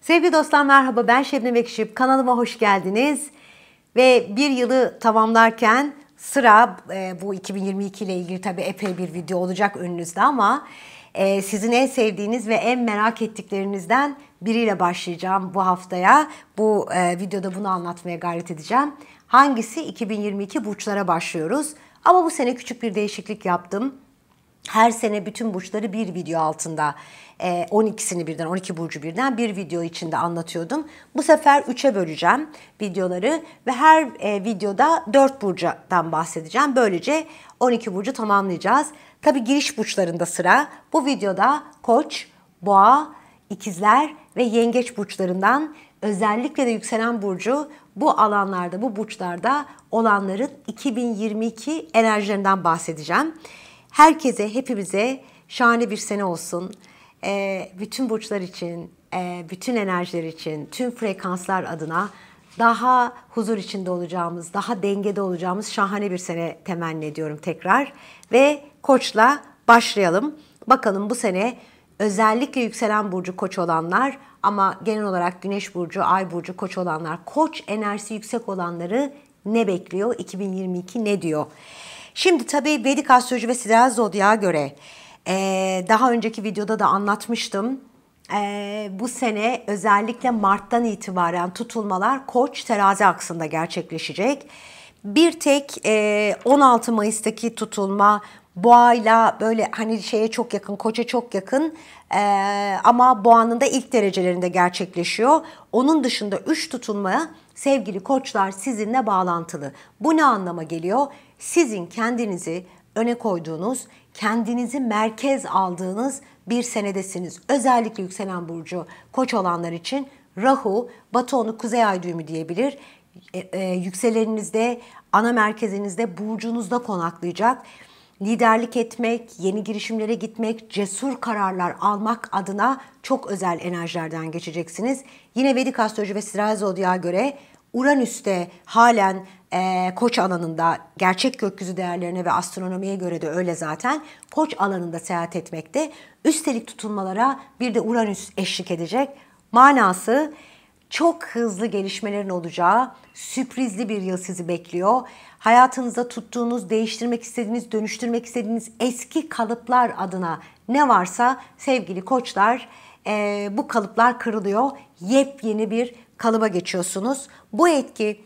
Sevgili dostlar merhaba ben Şebnem Ekşip. Kanalıma hoş geldiniz. Ve bir yılı tamamlarken sıra e, bu 2022 ile ilgili tabii epey bir video olacak önünüzde ama e, sizin en sevdiğiniz ve en merak ettiklerinizden biriyle başlayacağım bu haftaya. Bu e, videoda bunu anlatmaya gayret edeceğim. Hangisi? 2022 burçlara başlıyoruz. Ama bu sene küçük bir değişiklik yaptım her sene bütün burçları bir video altında 12'sini e, birden 12 burcu birden bir video içinde anlatıyordum. Bu sefer 3'e böleceğim videoları ve her e, videoda 4 burcudan bahsedeceğim. Böylece 12 burcu tamamlayacağız. Tabi giriş burçlarında sıra. Bu videoda Koç, Boğa, İkizler ve Yengeç burçlarından özellikle de yükselen burcu bu alanlarda, bu burçlarda olanların 2022 enerjilerinden bahsedeceğim herkese, hepimize şahane bir sene olsun. E, bütün burçlar için, e, bütün enerjiler için, tüm frekanslar adına daha huzur içinde olacağımız, daha dengede olacağımız şahane bir sene temenni ediyorum tekrar. Ve koçla başlayalım. Bakalım bu sene özellikle yükselen burcu koç olanlar ama genel olarak güneş burcu, ay burcu koç olanlar, koç enerjisi yüksek olanları ne bekliyor? 2022 ne diyor? Şimdi tabii Vedik astroloji ve sideral zodyağa göre e, daha önceki videoda da anlatmıştım. Ee, bu sene özellikle Mart'tan itibaren tutulmalar Koç terazi aksında gerçekleşecek. Bir tek e, 16 Mayıs'taki tutulma boğayla böyle hani şeye çok yakın, koça çok yakın e, ama boğanın da ilk derecelerinde gerçekleşiyor. Onun dışında 3 tutulma sevgili koçlar sizinle bağlantılı. Bu ne anlama geliyor? sizin kendinizi öne koyduğunuz, kendinizi merkez aldığınız bir senedesiniz. Özellikle yükselen burcu koç olanlar için Rahu, Batonu Kuzey Ay düğümü diyebilir. E, e, yükseleninizde, ana merkezinizde, burcunuzda konaklayacak. Liderlik etmek, yeni girişimlere gitmek, cesur kararlar almak adına çok özel enerjilerden geçeceksiniz. Yine Vedik Astroloji ve Siral Zodya'ya göre Uranüs'te halen e, koç alanında gerçek gökyüzü değerlerine ve astronomiye göre de öyle zaten koç alanında seyahat etmekte. Üstelik tutulmalara bir de Uranüs eşlik edecek. Manası çok hızlı gelişmelerin olacağı sürprizli bir yıl sizi bekliyor. Hayatınızda tuttuğunuz, değiştirmek istediğiniz, dönüştürmek istediğiniz eski kalıplar adına ne varsa sevgili koçlar e, bu kalıplar kırılıyor. Yepyeni bir kalıba geçiyorsunuz. Bu etki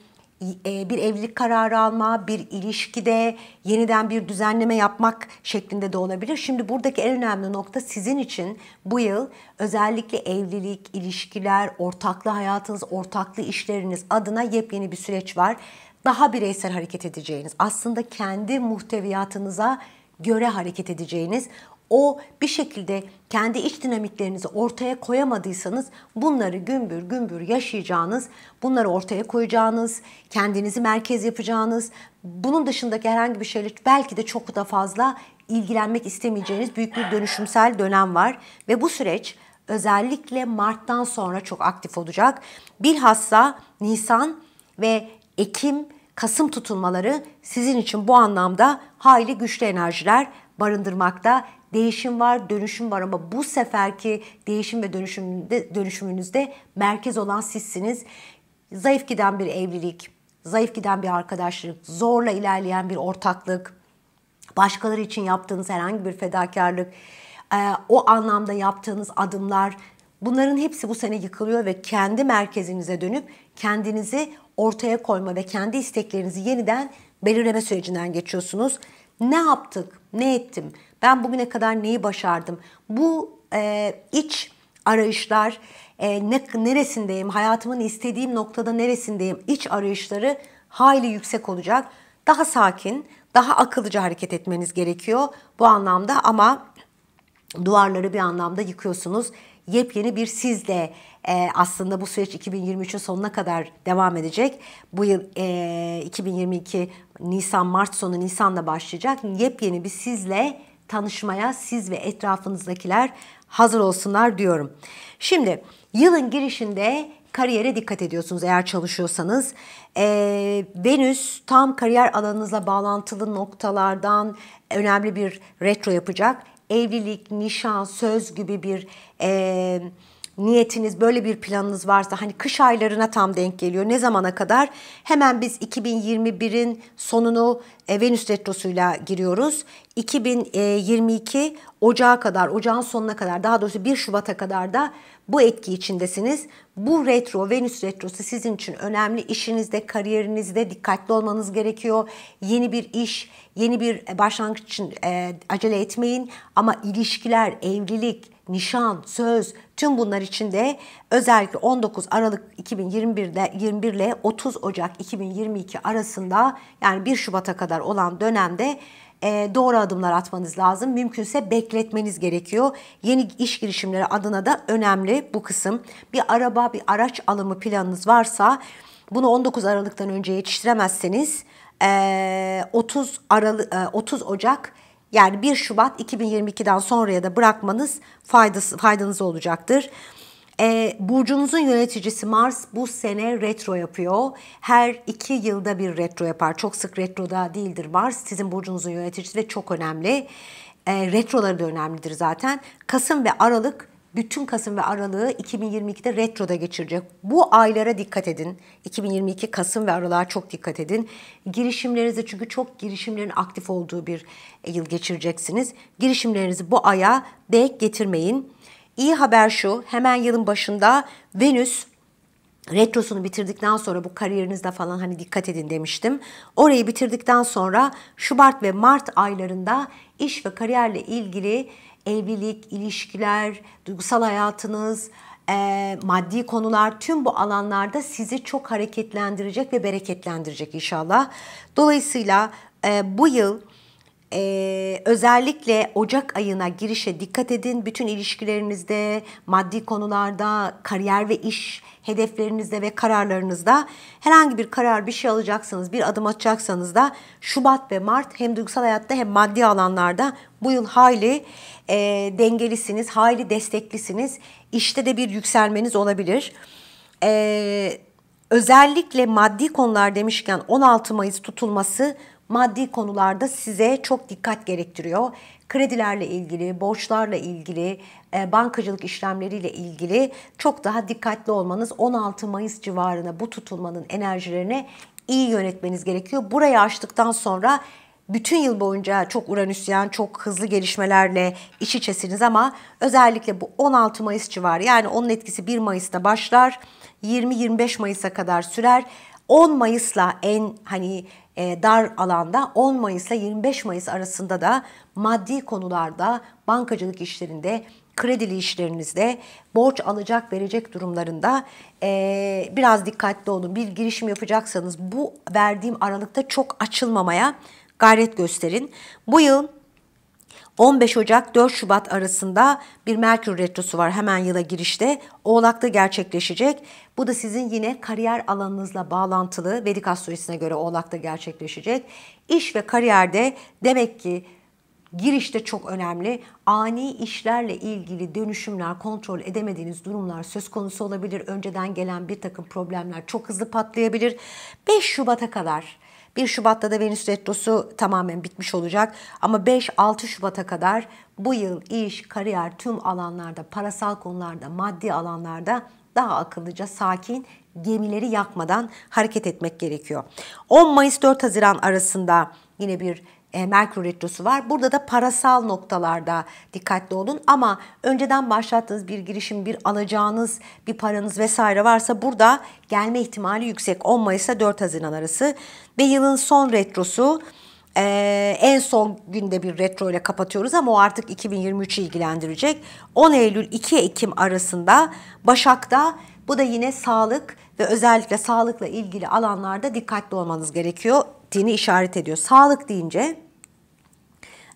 e, bir evlilik kararı alma, bir ilişkide yeniden bir düzenleme yapmak şeklinde de olabilir. Şimdi buradaki en önemli nokta sizin için bu yıl özellikle evlilik, ilişkiler, ortaklı hayatınız, ortaklı işleriniz adına yepyeni bir süreç var. Daha bireysel hareket edeceğiniz, aslında kendi muhteviyatınıza göre hareket edeceğiniz, o bir şekilde kendi iç dinamiklerinizi ortaya koyamadıysanız bunları gümbür gümbür yaşayacağınız, bunları ortaya koyacağınız, kendinizi merkez yapacağınız, bunun dışındaki herhangi bir şeyle belki de çok da fazla ilgilenmek istemeyeceğiniz büyük bir dönüşümsel dönem var ve bu süreç özellikle Mart'tan sonra çok aktif olacak. Bilhassa Nisan ve Ekim, Kasım tutulmaları sizin için bu anlamda hayli güçlü enerjiler barındırmakta. Değişim var, dönüşüm var ama bu seferki değişim ve dönüşümde, dönüşümünüzde merkez olan sizsiniz. Zayıf giden bir evlilik, zayıf giden bir arkadaşlık, zorla ilerleyen bir ortaklık, başkaları için yaptığınız herhangi bir fedakarlık, e, o anlamda yaptığınız adımlar bunların hepsi bu sene yıkılıyor ve kendi merkezinize dönüp kendinizi ortaya koyma ve kendi isteklerinizi yeniden belirleme sürecinden geçiyorsunuz. Ne yaptık? Ne ettim? Ben bugüne kadar neyi başardım? Bu e, iç arayışlar, e, ne, neresindeyim, hayatımın istediğim noktada neresindeyim, İç arayışları hayli yüksek olacak. Daha sakin, daha akıllıca hareket etmeniz gerekiyor bu anlamda ama duvarları bir anlamda yıkıyorsunuz yepyeni bir sizle e, aslında bu süreç 2023'ün sonuna kadar devam edecek. Bu yıl e, 2022 Nisan Mart sonu Nisan'da başlayacak. Yepyeni bir sizle tanışmaya siz ve etrafınızdakiler hazır olsunlar diyorum. Şimdi yılın girişinde kariyere dikkat ediyorsunuz eğer çalışıyorsanız. Ee, Venüs tam kariyer alanınızla bağlantılı noktalardan önemli bir retro yapacak evlilik, nişan, söz gibi bir e, niyetiniz böyle bir planınız varsa hani kış aylarına tam denk geliyor. Ne zamana kadar? Hemen biz 2021'in sonunu e, Venüs retrosuyla giriyoruz. 2022 e, Ocağa kadar, ocağın sonuna kadar daha doğrusu 1 Şubat'a kadar da bu etki içindesiniz. Bu retro, Venüs retrosu sizin için önemli. İşinizde, kariyerinizde dikkatli olmanız gerekiyor. Yeni bir iş, yeni bir başlangıç için e, acele etmeyin. Ama ilişkiler, evlilik, nişan, söz tüm bunlar içinde özellikle 19 Aralık 2021'de 21 ile 30 Ocak 2022 arasında yani 1 Şubat'a kadar olan dönemde e, doğru adımlar atmanız lazım. Mümkünse bekletmeniz gerekiyor. Yeni iş girişimleri adına da önemli bu kısım. Bir araba, bir araç alımı planınız varsa bunu 19 Aralık'tan önce yetiştiremezseniz 30 Aralık 30 Ocak yani 1 Şubat 2022'den sonraya da bırakmanız faydası, faydanız olacaktır. E, burcunuzun yöneticisi Mars bu sene retro yapıyor. Her iki yılda bir retro yapar. Çok sık retroda değildir Mars. Sizin burcunuzun yöneticisi ve çok önemli. E, retroları da önemlidir zaten. Kasım ve Aralık bütün Kasım ve Aralık'ı 2022'de retroda geçirecek. Bu aylara dikkat edin. 2022 Kasım ve Aralık'a çok dikkat edin. Girişimlerinizi çünkü çok girişimlerin aktif olduğu bir e, yıl geçireceksiniz. Girişimlerinizi bu aya denk getirmeyin. İyi haber şu hemen yılın başında Venüs retrosunu bitirdikten sonra bu kariyerinizde falan hani dikkat edin demiştim. Orayı bitirdikten sonra Şubat ve Mart aylarında iş ve kariyerle ilgili evlilik, ilişkiler, duygusal hayatınız, e, maddi konular tüm bu alanlarda sizi çok hareketlendirecek ve bereketlendirecek inşallah. Dolayısıyla e, bu yıl ee, özellikle Ocak ayına girişe dikkat edin. Bütün ilişkilerinizde, maddi konularda, kariyer ve iş hedeflerinizde ve kararlarınızda herhangi bir karar, bir şey alacaksanız, bir adım atacaksanız da Şubat ve Mart hem duygusal hayatta hem maddi alanlarda bu yıl hayli e, dengelisiniz, hayli desteklisiniz. İşte de bir yükselmeniz olabilir. Ee, özellikle maddi konular demişken 16 Mayıs tutulması maddi konularda size çok dikkat gerektiriyor. Kredilerle ilgili, borçlarla ilgili, e, bankacılık işlemleriyle ilgili çok daha dikkatli olmanız 16 Mayıs civarına bu tutulmanın enerjilerini iyi yönetmeniz gerekiyor. Burayı açtıktan sonra bütün yıl boyunca çok Uranüsyen, çok hızlı gelişmelerle iç içesiniz ama özellikle bu 16 Mayıs civarı yani onun etkisi 1 Mayıs'ta başlar, 20-25 Mayıs'a kadar sürer. 10 Mayıs'la en hani e, dar alanda 10 Mayıs ile 25 Mayıs arasında da maddi konularda, bankacılık işlerinde, kredili işlerinizde, borç alacak verecek durumlarında e, biraz dikkatli olun. Bir girişim yapacaksanız bu verdiğim aralıkta çok açılmamaya gayret gösterin. Bu yıl 15 Ocak 4 Şubat arasında bir Merkür Retrosu var hemen yıla girişte. Oğlak'ta gerçekleşecek. Bu da sizin yine kariyer alanınızla bağlantılı Vedik astrolojisine göre Oğlak'ta gerçekleşecek. İş ve kariyerde demek ki girişte çok önemli. Ani işlerle ilgili dönüşümler, kontrol edemediğiniz durumlar söz konusu olabilir. Önceden gelen bir takım problemler çok hızlı patlayabilir. 5 Şubat'a kadar 1 Şubat'ta da Venüs Retrosu tamamen bitmiş olacak. Ama 5-6 Şubat'a kadar bu yıl iş, kariyer, tüm alanlarda, parasal konularda, maddi alanlarda daha akıllıca, sakin, gemileri yakmadan hareket etmek gerekiyor. 10 Mayıs 4 Haziran arasında yine bir e, merkür Retrosu var. Burada da parasal noktalarda dikkatli olun ama önceden başlattığınız bir girişim, bir alacağınız bir paranız vesaire varsa burada gelme ihtimali yüksek. 10 Mayıs'a 4 Haziran arası ve yılın son retrosu ee, en son günde bir retro ile kapatıyoruz ama o artık 2023'ü ilgilendirecek. 10 Eylül-2 Ekim arasında Başak'ta bu da yine sağlık ve özellikle sağlıkla ilgili alanlarda dikkatli olmanız gerekiyor ettiğini işaret ediyor. Sağlık deyince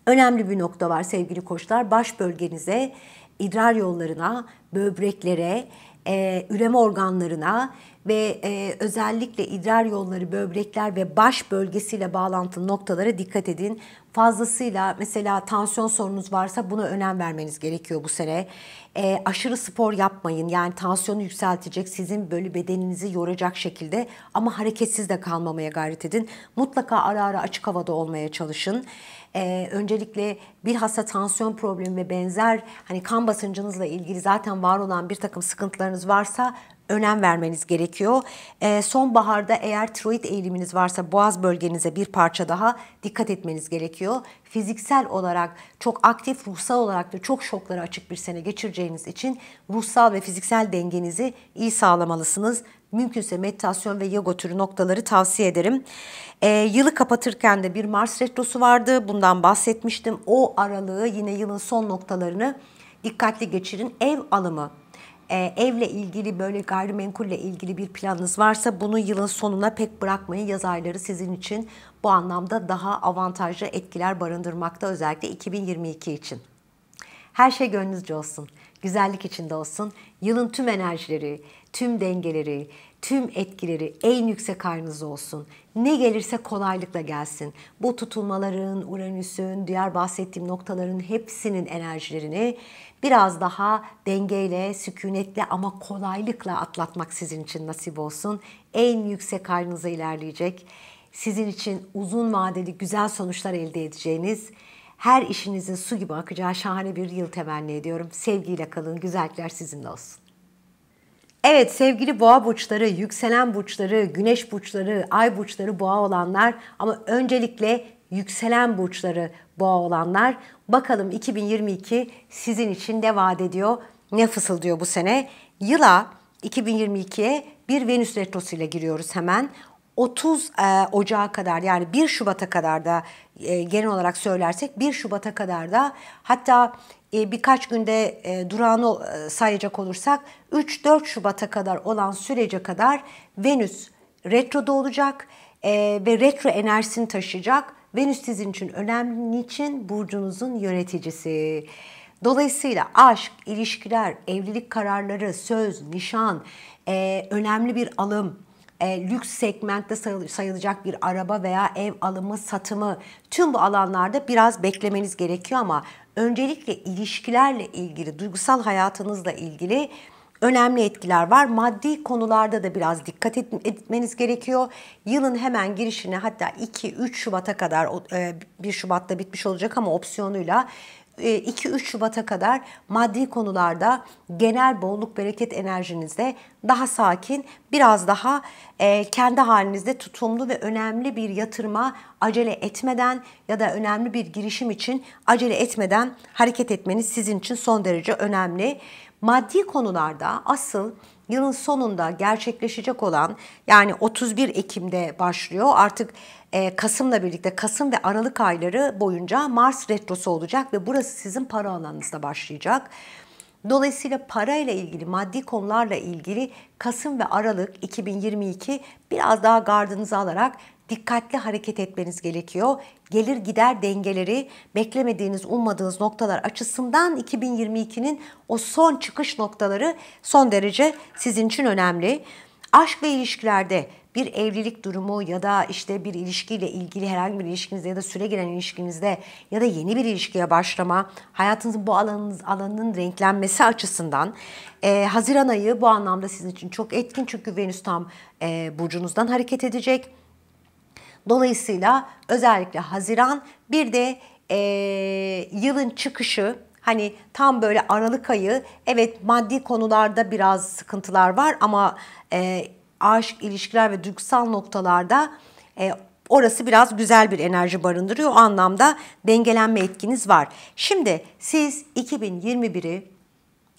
Önemli bir nokta var sevgili koçlar. Baş bölgenize, idrar yollarına, böbreklere, e, üreme organlarına ve e, özellikle idrar yolları, böbrekler ve baş bölgesiyle bağlantılı noktalara dikkat edin fazlasıyla mesela tansiyon sorunuz varsa buna önem vermeniz gerekiyor bu sene. E, aşırı spor yapmayın yani tansiyonu yükseltecek sizin böyle bedeninizi yoracak şekilde ama hareketsiz de kalmamaya gayret edin. Mutlaka ara ara açık havada olmaya çalışın. E, öncelikle bilhassa tansiyon problemi ve benzer hani kan basıncınızla ilgili zaten var olan bir takım sıkıntılarınız varsa önem vermeniz gerekiyor. E, sonbaharda eğer tiroid eğiliminiz varsa boğaz bölgenize bir parça daha dikkat etmeniz gerekiyor. Fiziksel olarak çok aktif, ruhsal olarak da çok şoklara açık bir sene geçireceğiniz için ruhsal ve fiziksel dengenizi iyi sağlamalısınız. Mümkünse meditasyon ve yoga türü noktaları tavsiye ederim. E, yılı kapatırken de bir Mars retrosu vardı. Bundan bahsetmiştim. O aralığı yine yılın son noktalarını dikkatli geçirin. Ev alımı, e, evle ilgili böyle gayrimenkulle ilgili bir planınız varsa bunu yılın sonuna pek bırakmayın. Yaz ayları sizin için bu anlamda daha avantajlı etkiler barındırmakta özellikle 2022 için. Her şey gönlünüzce olsun. Güzellik içinde olsun. Yılın tüm enerjileri, tüm dengeleri, Tüm etkileri en yüksek haliniz olsun. Ne gelirse kolaylıkla gelsin. Bu tutulmaların, Uranüs'ün, diğer bahsettiğim noktaların hepsinin enerjilerini biraz daha dengeyle, sükunetle ama kolaylıkla atlatmak sizin için nasip olsun. En yüksek halinize ilerleyecek. Sizin için uzun vadeli güzel sonuçlar elde edeceğiniz, her işinizin su gibi akacağı şahane bir yıl temenni ediyorum. Sevgiyle kalın, güzellikler sizinle olsun. Evet sevgili boğa burçları, yükselen burçları, güneş burçları, ay burçları boğa olanlar ama öncelikle yükselen burçları boğa olanlar bakalım 2022 sizin için ne vaat ediyor, ne fısıldıyor bu sene. Yıla 2022'ye bir Venüs retrosu ile giriyoruz hemen. 30 e, Ocağı kadar yani 1 Şubat'a kadar da e, genel olarak söylersek 1 Şubat'a kadar da hatta e, birkaç günde e, durağını e, sayacak olursak 3-4 Şubat'a kadar olan sürece kadar Venüs retroda olacak ve retro enerjisini taşıyacak. Venüs sizin için önemli. Niçin? Burcunuzun yöneticisi. Dolayısıyla aşk, ilişkiler, evlilik kararları, söz, nişan, önemli bir alım, e, lüks segmentte sayılacak bir araba veya ev alımı, satımı tüm bu alanlarda biraz beklemeniz gerekiyor ama öncelikle ilişkilerle ilgili, duygusal hayatınızla ilgili önemli etkiler var. Maddi konularda da biraz dikkat etmeniz gerekiyor. Yılın hemen girişine hatta 2-3 Şubat'a kadar 1 e, Şubat'ta bitmiş olacak ama opsiyonuyla 2-3 ee, Şubat'a kadar maddi konularda genel bolluk bereket enerjinizde daha sakin, biraz daha e, kendi halinizde tutumlu ve önemli bir yatırıma acele etmeden ya da önemli bir girişim için acele etmeden hareket etmeniz sizin için son derece önemli. Maddi konularda asıl yılın sonunda gerçekleşecek olan yani 31 Ekim'de başlıyor artık e, Kasım'la birlikte Kasım ve Aralık ayları boyunca Mars retrosu olacak ve burası sizin para alanınızda başlayacak. Dolayısıyla parayla ilgili, maddi konularla ilgili Kasım ve Aralık 2022 biraz daha gardınızı alarak dikkatli hareket etmeniz gerekiyor. Gelir gider dengeleri beklemediğiniz, ummadığınız noktalar açısından 2022'nin o son çıkış noktaları son derece sizin için önemli. Aşk ve ilişkilerde bir evlilik durumu ya da işte bir ilişkiyle ilgili herhangi bir ilişkinizde ya da süre gelen ilişkinizde ya da yeni bir ilişkiye başlama, hayatınızın bu alanınız, alanının renklenmesi açısından e, Haziran ayı bu anlamda sizin için çok etkin çünkü Venüs tam e, burcunuzdan hareket edecek. Dolayısıyla özellikle Haziran bir de e, yılın çıkışı hani tam böyle Aralık ayı evet maddi konularda biraz sıkıntılar var ama e, aşk ilişkiler ve duygusal noktalarda e, orası biraz güzel bir enerji barındırıyor. O anlamda dengelenme etkiniz var. Şimdi siz 2021'i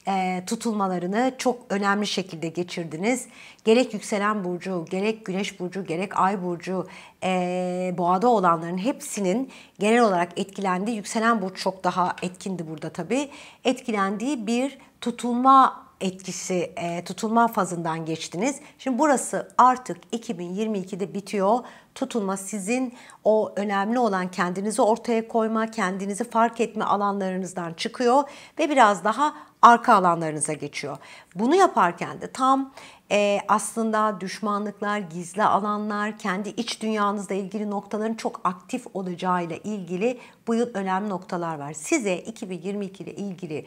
e, tutulmalarını çok önemli şekilde geçirdiniz. Gerek yükselen burcu, gerek güneş burcu, gerek ay burcu e, boğada olanların hepsinin genel olarak etkilendiği, yükselen burç çok daha etkindi burada tabii, etkilendiği bir tutulma etkisi e, tutulma fazından geçtiniz. Şimdi burası artık 2022'de bitiyor. Tutulma sizin o önemli olan kendinizi ortaya koyma, kendinizi fark etme alanlarınızdan çıkıyor ve biraz daha arka alanlarınıza geçiyor. Bunu yaparken de tam e, aslında düşmanlıklar, gizli alanlar, kendi iç dünyanızla ilgili noktaların çok aktif olacağıyla ilgili bu yıl önemli noktalar var. Size 2022 ile ilgili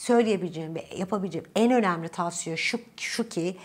söyleyebileceğim ve yapabileceğim en önemli tavsiye şu, şu ki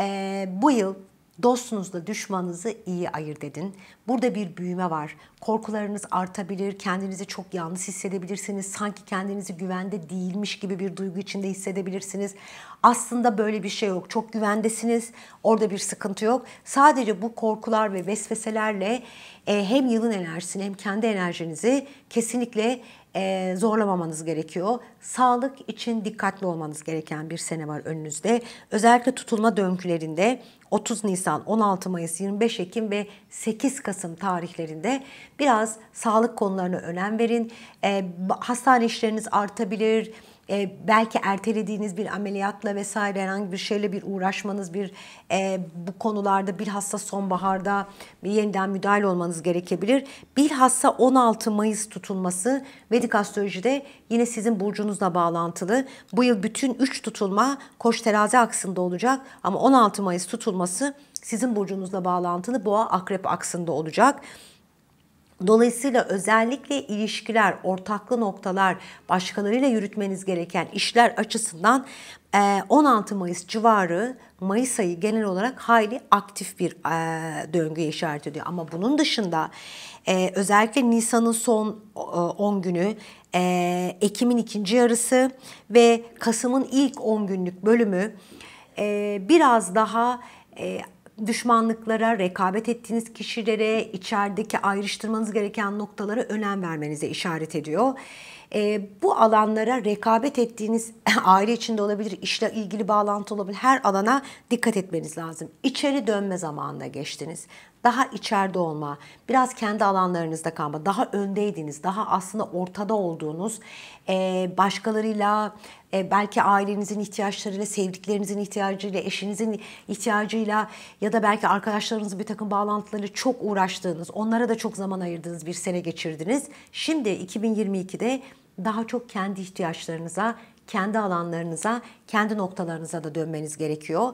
e, bu yıl Dostunuzla düşmanınızı iyi ayırt edin. Burada bir büyüme var. Korkularınız artabilir, kendinizi çok yalnız hissedebilirsiniz. Sanki kendinizi güvende değilmiş gibi bir duygu içinde hissedebilirsiniz. Aslında böyle bir şey yok. Çok güvendesiniz. Orada bir sıkıntı yok. Sadece bu korkular ve vesveselerle e, hem yılın enerjisini hem kendi enerjinizi kesinlikle ee, zorlamamanız gerekiyor. Sağlık için dikkatli olmanız gereken bir sene var önünüzde. Özellikle tutulma döngülerinde 30 Nisan, 16 Mayıs, 25 Ekim ve 8 Kasım tarihlerinde biraz sağlık konularına önem verin. Ee, hastane işleriniz artabilir, e, belki ertelediğiniz bir ameliyatla vesaire herhangi bir şeyle bir uğraşmanız bir e, bu konularda bilhassa sonbaharda yeniden müdahale olmanız gerekebilir. Bilhassa 16 Mayıs tutulması Vedik astrolojide yine sizin burcunuzla bağlantılı. Bu yıl bütün 3 tutulma Koç terazi aksında olacak ama 16 Mayıs tutulması sizin burcunuzla bağlantılı Boğa Akrep aksında olacak. Dolayısıyla özellikle ilişkiler, ortaklı noktalar, başkalarıyla yürütmeniz gereken işler açısından 16 e, Mayıs civarı Mayıs ayı genel olarak hayli aktif bir e, döngü işaret ediyor. Ama bunun dışında e, özellikle Nisan'ın son 10 günü, Ekim'in ikinci yarısı ve Kasım'ın ilk 10 günlük bölümü biraz daha düşmanlıklara, rekabet ettiğiniz kişilere, içerideki ayrıştırmanız gereken noktalara önem vermenize işaret ediyor. E, bu alanlara rekabet ettiğiniz aile içinde olabilir, işle ilgili bağlantı olabilir her alana dikkat etmeniz lazım. İçeri dönme zamanına geçtiniz daha içeride olma, biraz kendi alanlarınızda kalma, daha öndeydiniz, daha aslında ortada olduğunuz, e, başkalarıyla, e, belki ailenizin ihtiyaçlarıyla, sevdiklerinizin ihtiyacıyla, eşinizin ihtiyacıyla ya da belki arkadaşlarınızın bir takım bağlantılarıyla çok uğraştığınız, onlara da çok zaman ayırdığınız bir sene geçirdiniz. Şimdi 2022'de daha çok kendi ihtiyaçlarınıza, kendi alanlarınıza, kendi noktalarınıza da dönmeniz gerekiyor.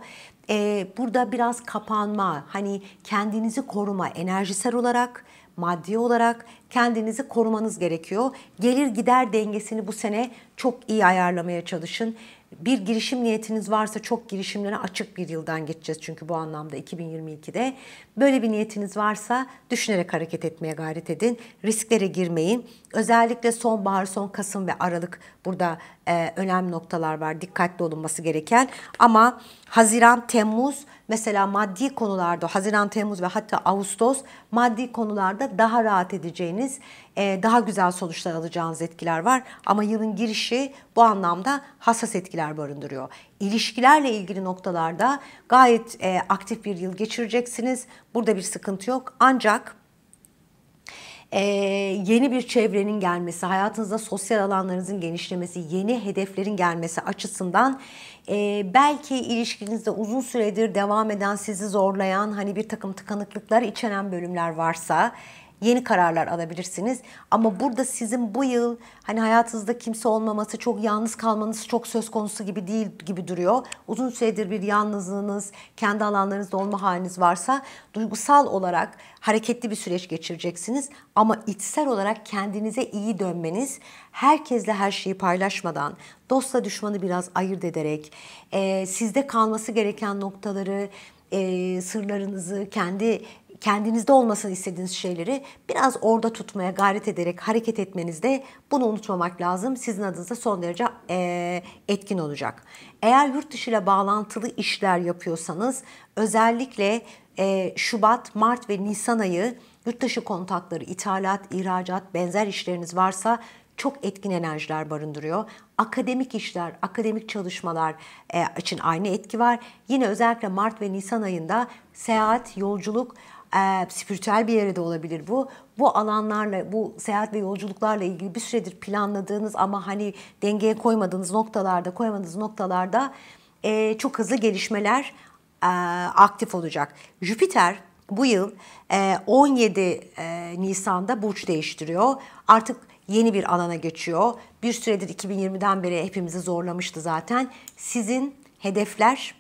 Ee, burada biraz kapanma, hani kendinizi koruma enerjisel olarak, maddi olarak kendinizi korumanız gerekiyor. Gelir gider dengesini bu sene çok iyi ayarlamaya çalışın. Bir girişim niyetiniz varsa çok girişimlere açık bir yıldan geçeceğiz çünkü bu anlamda 2022'de. Böyle bir niyetiniz varsa düşünerek hareket etmeye gayret edin. Risklere girmeyin. Özellikle sonbahar, son Kasım ve Aralık burada e, önemli noktalar var. Dikkatli olunması gereken ama Haziran, Temmuz Mesela maddi konularda Haziran, Temmuz ve hatta Ağustos maddi konularda daha rahat edeceğiniz, e, daha güzel sonuçlar alacağınız etkiler var. Ama yılın girişi bu anlamda hassas etkiler barındırıyor. İlişkilerle ilgili noktalarda gayet e, aktif bir yıl geçireceksiniz. Burada bir sıkıntı yok. Ancak ee, yeni bir çevrenin gelmesi, hayatınızda sosyal alanlarınızın genişlemesi, yeni hedeflerin gelmesi açısından e, belki ilişkinizde uzun süredir devam eden sizi zorlayan hani bir takım tıkanıklıklar içeren bölümler varsa yeni kararlar alabilirsiniz. Ama burada sizin bu yıl hani hayatınızda kimse olmaması, çok yalnız kalmanız çok söz konusu gibi değil gibi duruyor. Uzun süredir bir yalnızlığınız, kendi alanlarınızda olma haliniz varsa duygusal olarak hareketli bir süreç geçireceksiniz. Ama içsel olarak kendinize iyi dönmeniz, herkesle her şeyi paylaşmadan, dostla düşmanı biraz ayırt ederek, e, sizde kalması gereken noktaları, e, sırlarınızı, kendi kendinizde olmasını istediğiniz şeyleri biraz orada tutmaya gayret ederek hareket etmenizde bunu unutmamak lazım. Sizin adınıza son derece e, etkin olacak. Eğer yurt dışı ile bağlantılı işler yapıyorsanız özellikle e, Şubat, Mart ve Nisan ayı yurt dışı kontakları, ithalat, ihracat, benzer işleriniz varsa çok etkin enerjiler barındırıyor. Akademik işler, akademik çalışmalar e, için aynı etki var. Yine özellikle Mart ve Nisan ayında seyahat, yolculuk, e, spiritüel bir yere de olabilir bu. Bu alanlarla, bu seyahat ve yolculuklarla ilgili bir süredir planladığınız ama hani dengeye koymadığınız noktalarda, koymadığınız noktalarda e, çok hızlı gelişmeler e, aktif olacak. Jüpiter bu yıl e, 17 e, Nisan'da burç değiştiriyor. Artık yeni bir alana geçiyor. Bir süredir 2020'den beri hepimizi zorlamıştı zaten. Sizin hedefler,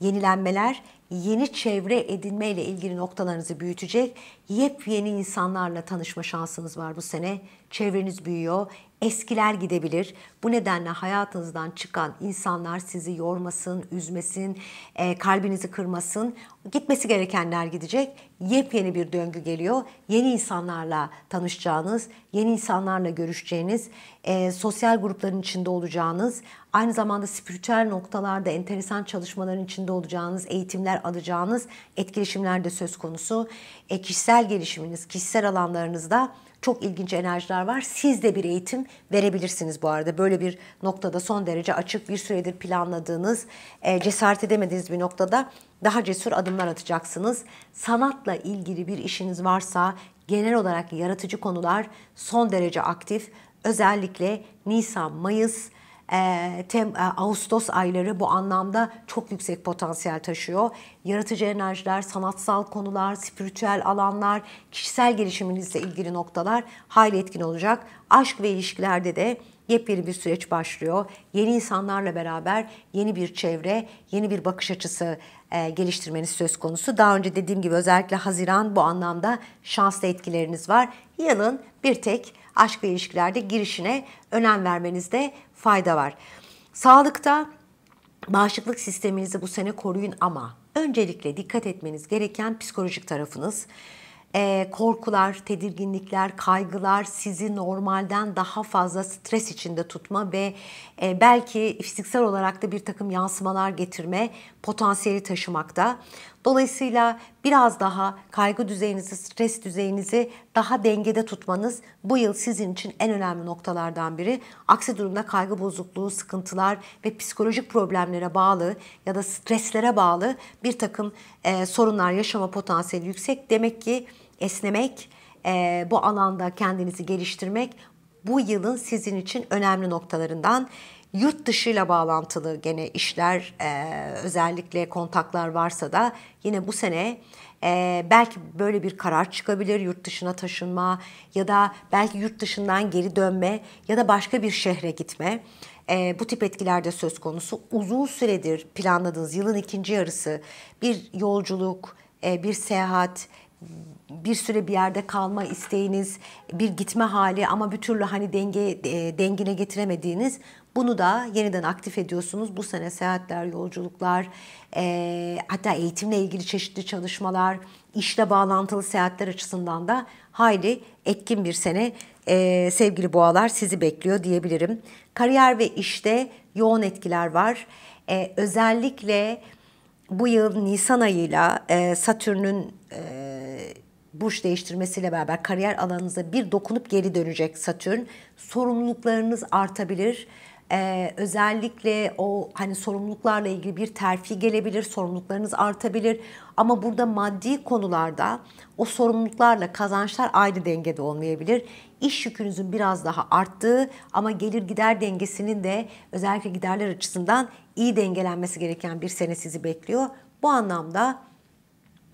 yenilenmeler, yeni çevre edinme ile ilgili noktalarınızı büyütecek yepyeni insanlarla tanışma şansınız var bu sene çevreniz büyüyor, eskiler gidebilir. Bu nedenle hayatınızdan çıkan insanlar sizi yormasın, üzmesin, e, kalbinizi kırmasın. Gitmesi gerekenler gidecek. Yepyeni bir döngü geliyor. Yeni insanlarla tanışacağınız, yeni insanlarla görüşeceğiniz, e, sosyal grupların içinde olacağınız, aynı zamanda spiritüel noktalarda enteresan çalışmaların içinde olacağınız, eğitimler alacağınız etkileşimler de söz konusu. E, kişisel gelişiminiz, kişisel alanlarınızda çok ilginç enerjiler var. Siz de bir eğitim verebilirsiniz bu arada. Böyle bir noktada son derece açık bir süredir planladığınız, e, cesaret edemediğiniz bir noktada daha cesur adımlar atacaksınız. Sanatla ilgili bir işiniz varsa genel olarak yaratıcı konular son derece aktif. Özellikle Nisan, Mayıs e, tem, Ağustos ayları bu anlamda çok yüksek potansiyel taşıyor. Yaratıcı enerjiler, sanatsal konular, spiritüel alanlar, kişisel gelişiminizle ilgili noktalar hayli etkin olacak. Aşk ve ilişkilerde de yepyeni bir süreç başlıyor. Yeni insanlarla beraber yeni bir çevre, yeni bir bakış açısı e, geliştirmeniz söz konusu. Daha önce dediğim gibi özellikle Haziran bu anlamda şanslı etkileriniz var. Yılın bir tek aşk ve ilişkilerde girişine önem vermenizde fayda var. Sağlıkta bağışıklık sisteminizi bu sene koruyun ama öncelikle dikkat etmeniz gereken psikolojik tarafınız e, korkular, tedirginlikler, kaygılar sizi normalden daha fazla stres içinde tutma ve e, belki fiziksel olarak da bir takım yansımalar getirme potansiyeli taşımakta. Dolayısıyla biraz daha kaygı düzeyinizi, stres düzeyinizi daha dengede tutmanız bu yıl sizin için en önemli noktalardan biri. Aksi durumda kaygı bozukluğu, sıkıntılar ve psikolojik problemlere bağlı ya da streslere bağlı bir takım e, sorunlar yaşama potansiyeli yüksek. Demek ki esnemek, e, bu alanda kendinizi geliştirmek bu yılın sizin için önemli noktalarından. Yurt dışıyla bağlantılı gene işler, e, özellikle kontaklar varsa da yine bu sene ee, belki böyle bir karar çıkabilir yurt dışına taşınma ya da belki yurt dışından geri dönme ya da başka bir şehre gitme. Ee, bu tip etkilerde söz konusu. Uzun süredir planladığınız yılın ikinci yarısı bir yolculuk, e, bir seyahat, bir süre bir yerde kalma isteğiniz, bir gitme hali ama bir türlü hani denge e, dengine getiremediğiniz bunu da yeniden aktif ediyorsunuz. Bu sene seyahatler, yolculuklar, e, hatta eğitimle ilgili çeşitli çalışmalar, işle bağlantılı seyahatler açısından da hayli etkin bir sene e, sevgili boğalar sizi bekliyor diyebilirim. Kariyer ve işte yoğun etkiler var. E, özellikle bu yıl Nisan ayıyla e, Satürn'ün e, burç değiştirmesiyle beraber kariyer alanınıza bir dokunup geri dönecek Satürn. Sorumluluklarınız artabilir. Ee, özellikle o hani sorumluluklarla ilgili bir terfi gelebilir, sorumluluklarınız artabilir. Ama burada maddi konularda o sorumluluklarla kazançlar aynı dengede olmayabilir. İş yükünüzün biraz daha arttığı ama gelir gider dengesinin de özellikle giderler açısından iyi dengelenmesi gereken bir sene sizi bekliyor. Bu anlamda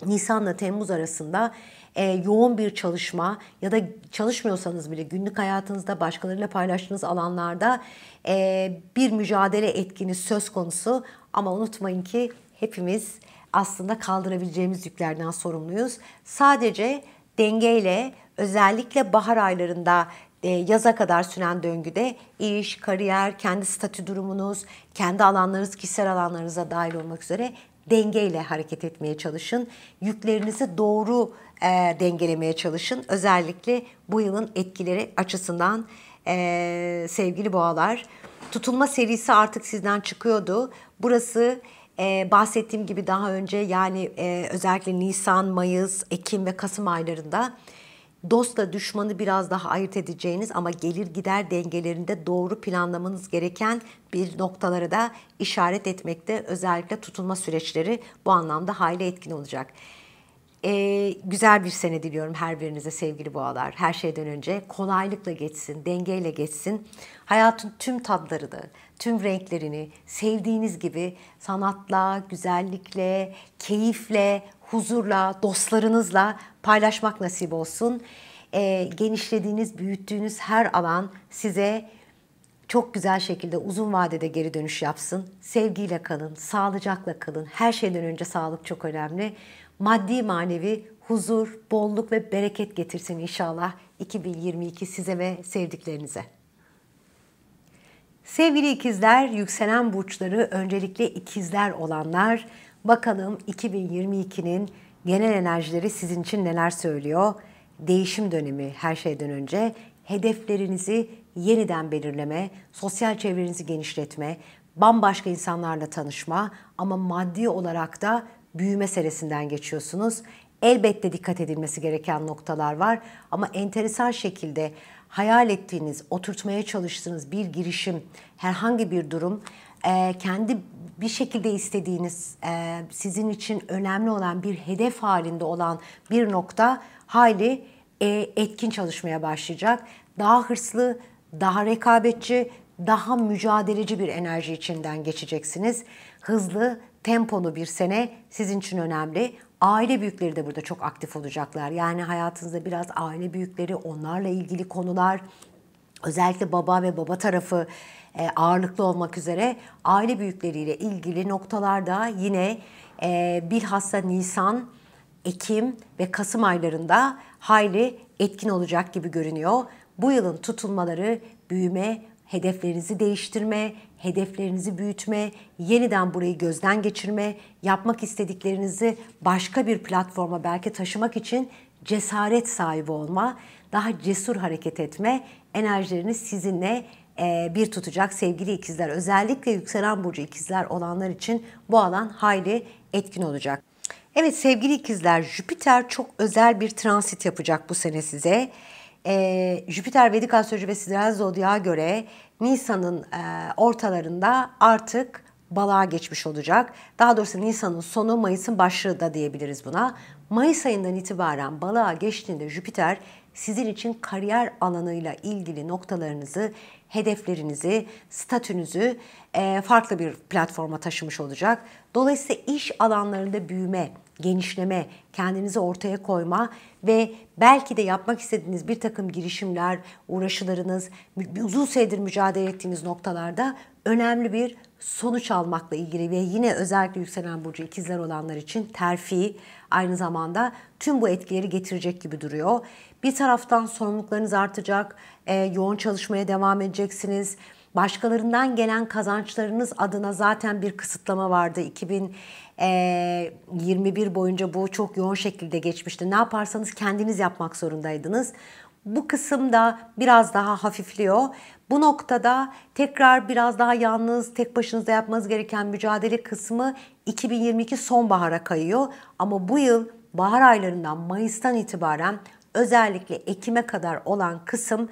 Nisan'la Temmuz arasında e, yoğun bir çalışma ya da çalışmıyorsanız bile günlük hayatınızda başkalarıyla paylaştığınız alanlarda e, bir mücadele etkiniz söz konusu. Ama unutmayın ki hepimiz aslında kaldırabileceğimiz yüklerden sorumluyuz. Sadece dengeyle özellikle bahar aylarında e, yaza kadar süren döngüde iş, kariyer, kendi statü durumunuz, kendi alanlarınız, kişisel alanlarınıza dahil olmak üzere dengeyle hareket etmeye çalışın. Yüklerinizi doğru e, dengelemeye çalışın. Özellikle bu yılın etkileri açısından e, sevgili boğalar. Tutulma serisi artık sizden çıkıyordu. Burası ee, bahsettiğim gibi daha önce yani e, özellikle Nisan, Mayıs, Ekim ve Kasım aylarında dostla düşmanı biraz daha ayırt edeceğiniz ama gelir gider dengelerinde doğru planlamanız gereken bir noktalara da işaret etmekte özellikle tutulma süreçleri bu anlamda hayli etkin olacak. E, güzel bir sene diliyorum her birinize sevgili boğalar. Her şeyden önce kolaylıkla geçsin, dengeyle geçsin. Hayatın tüm tadlarını, tüm renklerini sevdiğiniz gibi sanatla, güzellikle, keyifle, huzurla, dostlarınızla paylaşmak nasip olsun. E, genişlediğiniz, büyüttüğünüz her alan size çok güzel şekilde uzun vadede geri dönüş yapsın. Sevgiyle kalın, sağlıcakla kalın. Her şeyden önce sağlık çok önemli maddi manevi huzur, bolluk ve bereket getirsin inşallah 2022 size ve sevdiklerinize. Sevgili ikizler, yükselen burçları öncelikle ikizler olanlar, bakalım 2022'nin genel enerjileri sizin için neler söylüyor? Değişim dönemi her şeyden önce hedeflerinizi yeniden belirleme, sosyal çevrenizi genişletme, bambaşka insanlarla tanışma ama maddi olarak da büyüme serisinden geçiyorsunuz. Elbette dikkat edilmesi gereken noktalar var ama enteresan şekilde hayal ettiğiniz, oturtmaya çalıştığınız bir girişim, herhangi bir durum e, kendi bir şekilde istediğiniz, e, sizin için önemli olan bir hedef halinde olan bir nokta hali e, etkin çalışmaya başlayacak. Daha hırslı, daha rekabetçi, daha mücadeleci bir enerji içinden geçeceksiniz. Hızlı, tempolu bir sene sizin için önemli. Aile büyükleri de burada çok aktif olacaklar. Yani hayatınızda biraz aile büyükleri, onlarla ilgili konular, özellikle baba ve baba tarafı e, ağırlıklı olmak üzere aile büyükleriyle ilgili noktalar da yine e, bilhassa Nisan, Ekim ve Kasım aylarında hayli etkin olacak gibi görünüyor. Bu yılın tutulmaları büyüme, hedeflerinizi değiştirme, hedeflerinizi büyütme, yeniden burayı gözden geçirme, yapmak istediklerinizi başka bir platforma belki taşımak için cesaret sahibi olma, daha cesur hareket etme, enerjilerini sizinle e, bir tutacak sevgili ikizler. Özellikle yükselen burcu ikizler olanlar için bu alan hayli etkin olacak. Evet sevgili ikizler Jüpiter çok özel bir transit yapacak bu sene size e, Jüpiter Vedik astroloji ve sideral zodyağa göre Nisan'ın e, ortalarında artık balığa geçmiş olacak. Daha doğrusu Nisan'ın sonu Mayıs'ın başlığı da diyebiliriz buna. Mayıs ayından itibaren balığa geçtiğinde Jüpiter sizin için kariyer alanıyla ilgili noktalarınızı, hedeflerinizi, statünüzü e, farklı bir platforma taşımış olacak. Dolayısıyla iş alanlarında büyüme, genişleme, kendinizi ortaya koyma ve belki de yapmak istediğiniz bir takım girişimler, uğraşılarınız, uzun süredir mücadele ettiğiniz noktalarda önemli bir sonuç almakla ilgili ve yine özellikle yükselen burcu ikizler olanlar için terfi aynı zamanda tüm bu etkileri getirecek gibi duruyor. Bir taraftan sorumluluklarınız artacak, e, yoğun çalışmaya devam edeceksiniz. Başkalarından gelen kazançlarınız adına zaten bir kısıtlama vardı. 2000 21 boyunca bu çok yoğun şekilde geçmişti. Ne yaparsanız kendiniz yapmak zorundaydınız. Bu kısım da biraz daha hafifliyor. Bu noktada tekrar biraz daha yalnız, tek başınızda yapmanız gereken mücadele kısmı 2022 sonbahara kayıyor. Ama bu yıl bahar aylarından Mayıs'tan itibaren özellikle Ekim'e kadar olan kısım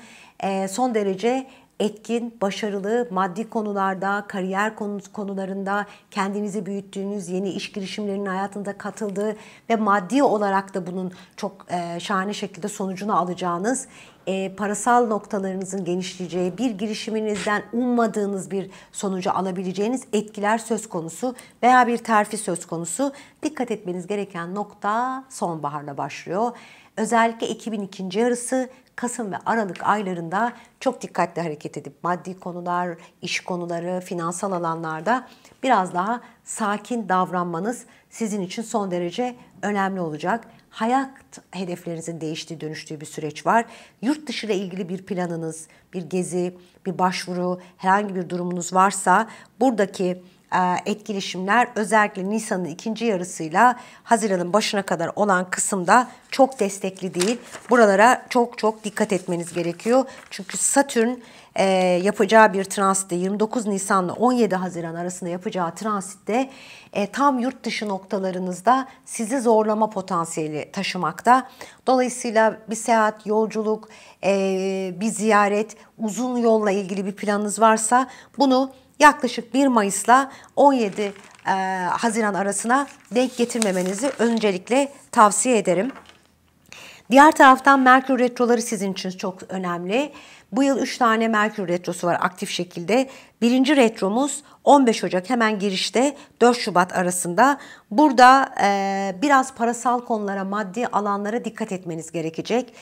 son derece etkin, başarılı, maddi konularda, kariyer konularında kendinizi büyüttüğünüz, yeni iş girişimlerinin hayatında katıldığı ve maddi olarak da bunun çok e, şahane şekilde sonucunu alacağınız e, parasal noktalarınızın genişleyeceği, bir girişiminizden ummadığınız bir sonucu alabileceğiniz etkiler söz konusu veya bir terfi söz konusu. Dikkat etmeniz gereken nokta sonbaharla başlıyor. Özellikle 2002. yarısı Kasım ve Aralık aylarında çok dikkatli hareket edip maddi konular, iş konuları, finansal alanlarda biraz daha sakin davranmanız sizin için son derece önemli olacak. Hayat hedeflerinizin değiştiği, dönüştüğü bir süreç var. Yurt dışı ile ilgili bir planınız, bir gezi, bir başvuru, herhangi bir durumunuz varsa buradaki e, etkileşimler özellikle Nisan'ın ikinci yarısıyla Haziran'ın başına kadar olan kısımda çok destekli değil. Buralara çok çok dikkat etmeniz gerekiyor. Çünkü Satürn e, yapacağı bir transitte 29 Nisan ile 17 Haziran arasında yapacağı transitte e, tam yurt dışı noktalarınızda sizi zorlama potansiyeli taşımakta. Dolayısıyla bir seyahat, yolculuk, e, bir ziyaret, uzun yolla ilgili bir planınız varsa bunu yaklaşık 1 Mayıs'la 17 e, Haziran arasına denk getirmemenizi öncelikle tavsiye ederim. Diğer taraftan Merkür Retroları sizin için çok önemli. Bu yıl 3 tane Merkür Retrosu var aktif şekilde. Birinci retromuz 15 Ocak hemen girişte 4 Şubat arasında. Burada e, biraz parasal konulara, maddi alanlara dikkat etmeniz gerekecek.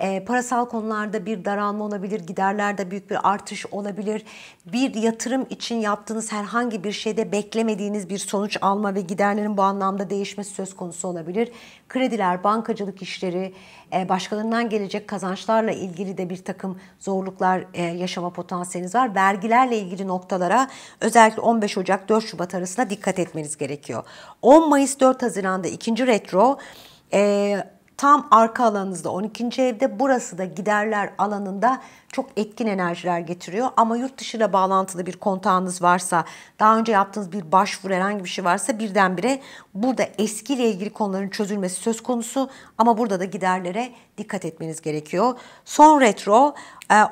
E, parasal konularda bir daralma olabilir, giderlerde büyük bir artış olabilir. Bir yatırım için yaptığınız herhangi bir şeyde beklemediğiniz bir sonuç alma ve giderlerin bu anlamda değişmesi söz konusu olabilir. Krediler, bankacılık işleri, e, başkalarından gelecek kazançlarla ilgili de bir takım zorluklar e, yaşama potansiyeliniz var. Vergilerle ilgili noktalara özellikle 15 Ocak 4 Şubat arasında dikkat etmeniz gerekiyor. 10 Mayıs 4 Haziran'da ikinci retro e, tam arka alanınızda 12. evde burası da giderler alanında çok etkin enerjiler getiriyor. Ama yurt dışıyla bağlantılı bir kontağınız varsa, daha önce yaptığınız bir başvuru herhangi bir şey varsa birdenbire burada eskiyle ilgili konuların çözülmesi söz konusu ama burada da giderlere dikkat etmeniz gerekiyor. Son retro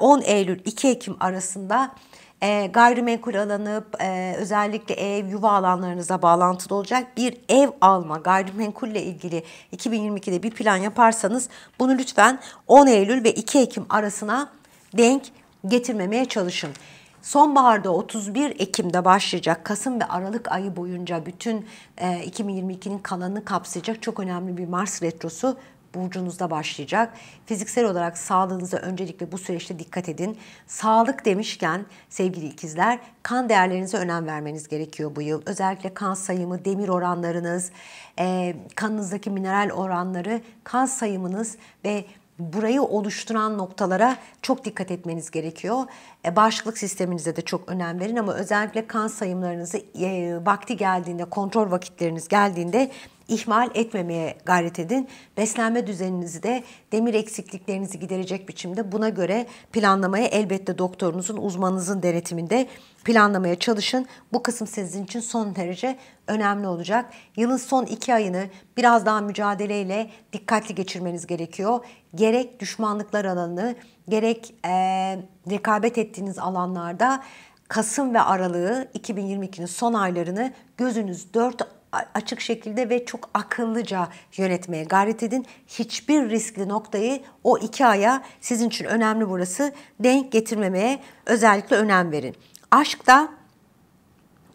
10 e, Eylül 2 Ekim arasında e, gayrimenkul alanı e, özellikle ev, yuva alanlarınıza bağlantılı olacak bir ev alma gayrimenkulle ilgili 2022'de bir plan yaparsanız bunu lütfen 10 Eylül ve 2 Ekim arasına denk getirmemeye çalışın. Sonbaharda 31 Ekim'de başlayacak Kasım ve Aralık ayı boyunca bütün e, 2022'nin kalanını kapsayacak çok önemli bir Mars retrosu burcunuzda başlayacak. Fiziksel olarak sağlığınıza öncelikle bu süreçte dikkat edin. Sağlık demişken sevgili ikizler kan değerlerinize önem vermeniz gerekiyor bu yıl. Özellikle kan sayımı, demir oranlarınız, e, kanınızdaki mineral oranları, kan sayımınız ve burayı oluşturan noktalara çok dikkat etmeniz gerekiyor. E, bağışıklık sisteminize de çok önem verin ama özellikle kan sayımlarınızı e, vakti geldiğinde, kontrol vakitleriniz geldiğinde ihmal etmemeye gayret edin. Beslenme düzeninizi de demir eksikliklerinizi giderecek biçimde buna göre planlamaya elbette doktorunuzun, uzmanınızın denetiminde planlamaya çalışın. Bu kısım sizin için son derece önemli olacak. Yılın son iki ayını biraz daha mücadeleyle dikkatli geçirmeniz gerekiyor. Gerek düşmanlıklar alanı, gerek e, rekabet ettiğiniz alanlarda Kasım ve Aralık'ı 2022'nin son aylarını gözünüz dört açık şekilde ve çok akıllıca yönetmeye gayret edin. Hiçbir riskli noktayı o iki aya sizin için önemli burası denk getirmemeye özellikle önem verin. Aşk da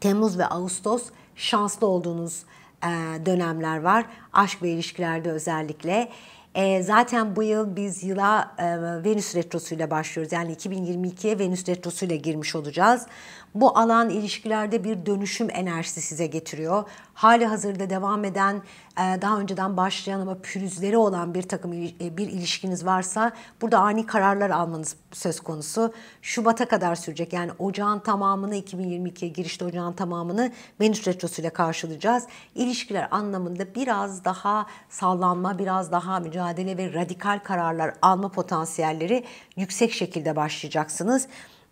Temmuz ve Ağustos şanslı olduğunuz e, dönemler var. Aşk ve ilişkilerde özellikle. E, zaten bu yıl biz yıla e, Venüs Retrosu'yla başlıyoruz. Yani 2022'ye Venüs Retrosu'yla girmiş olacağız. Bu alan ilişkilerde bir dönüşüm enerjisi size getiriyor hali hazırda devam eden e, daha önceden başlayan ama pürüzleri olan bir takım e, bir ilişkiniz varsa burada ani kararlar almanız söz konusu. Şubat'a kadar sürecek yani ocağın tamamını 2022'ye girişte ocağın tamamını Venüs Retrosu'yla karşılayacağız. İlişkiler anlamında biraz daha sallanma, biraz daha mücadele ve radikal kararlar alma potansiyelleri yüksek şekilde başlayacaksınız.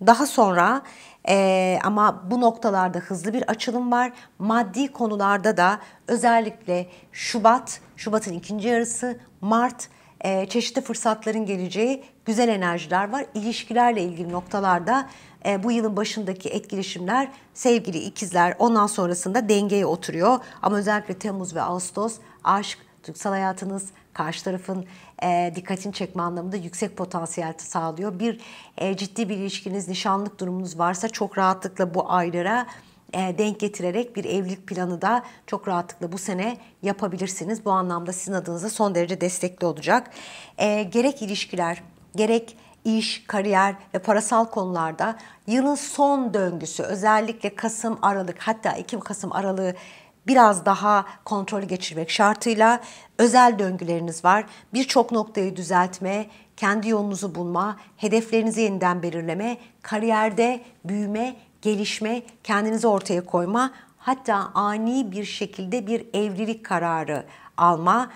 Daha sonra e, ama bu noktalarda hızlı bir açılım var. Maddi konularda da özellikle Şubat, Şubat'ın ikinci yarısı, Mart e, çeşitli fırsatların geleceği güzel enerjiler var. İlişkilerle ilgili noktalarda e, bu yılın başındaki etkileşimler sevgili ikizler ondan sonrasında dengeye oturuyor. Ama özellikle Temmuz ve Ağustos aşk, duygusal hayatınız, karşı tarafın e, dikkatini çekme anlamında yüksek potansiyel sağlıyor. Bir e, ciddi bir ilişkiniz, nişanlık durumunuz varsa çok rahatlıkla bu aylara e, denk getirerek bir evlilik planı da çok rahatlıkla bu sene yapabilirsiniz. Bu anlamda sizin adınıza son derece destekli olacak. E, gerek ilişkiler, gerek iş, kariyer ve parasal konularda yılın son döngüsü özellikle Kasım, Aralık hatta Ekim, Kasım, Aralığı biraz daha kontrol geçirmek şartıyla özel döngüleriniz var. Birçok noktayı düzeltme, kendi yolunuzu bulma, hedeflerinizi yeniden belirleme, kariyerde büyüme, gelişme, kendinizi ortaya koyma, hatta ani bir şekilde bir evlilik kararı alma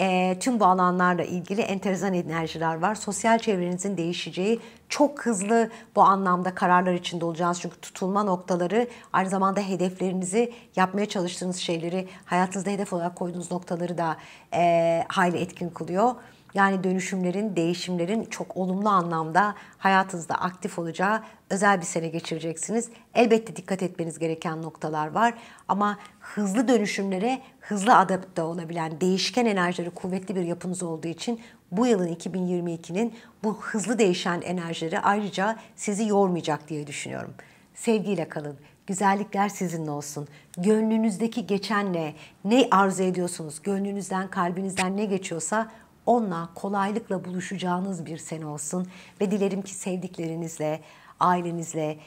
e, tüm bu alanlarla ilgili enteresan enerjiler var. Sosyal çevrenizin değişeceği çok hızlı bu anlamda kararlar içinde olacağız. Çünkü tutulma noktaları aynı zamanda hedeflerinizi yapmaya çalıştığınız şeyleri hayatınızda hedef olarak koyduğunuz noktaları da e, hayli etkin kılıyor. Yani dönüşümlerin, değişimlerin çok olumlu anlamda hayatınızda aktif olacağı özel bir sene geçireceksiniz. Elbette dikkat etmeniz gereken noktalar var ama hızlı dönüşümlere hızlı adapte olabilen değişken enerjileri kuvvetli bir yapınız olduğu için bu yılın 2022'nin bu hızlı değişen enerjileri ayrıca sizi yormayacak diye düşünüyorum. Sevgiyle kalın. Güzellikler sizinle olsun. Gönlünüzdeki geçen ne? Ne arzu ediyorsunuz? Gönlünüzden, kalbinizden ne geçiyorsa onunla kolaylıkla buluşacağınız bir sene olsun ve dilerim ki sevdiklerinizle, ailenizle,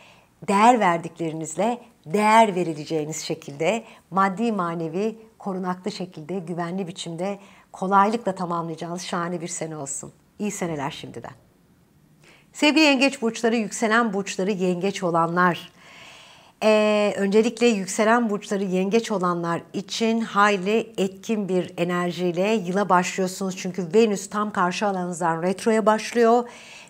değer verdiklerinizle değer verileceğiniz şekilde maddi manevi korunaklı şekilde güvenli biçimde kolaylıkla tamamlayacağınız şahane bir sene olsun. İyi seneler şimdiden. Sevgili yengeç burçları, yükselen burçları yengeç olanlar, ee, öncelikle yükselen burçları yengeç olanlar için hayli etkin bir enerjiyle yıla başlıyorsunuz. Çünkü Venüs tam karşı alanınızdan retroya başlıyor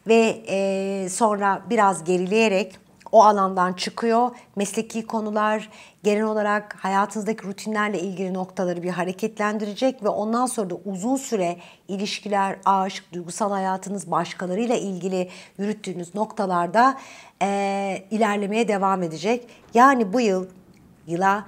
ve e, sonra biraz gerileyerek o alandan çıkıyor. Mesleki konular genel olarak hayatınızdaki rutinlerle ilgili noktaları bir hareketlendirecek ve ondan sonra da uzun süre ilişkiler, aşk, duygusal hayatınız başkalarıyla ilgili yürüttüğünüz noktalarda e, ilerlemeye devam edecek. Yani bu yıl yıla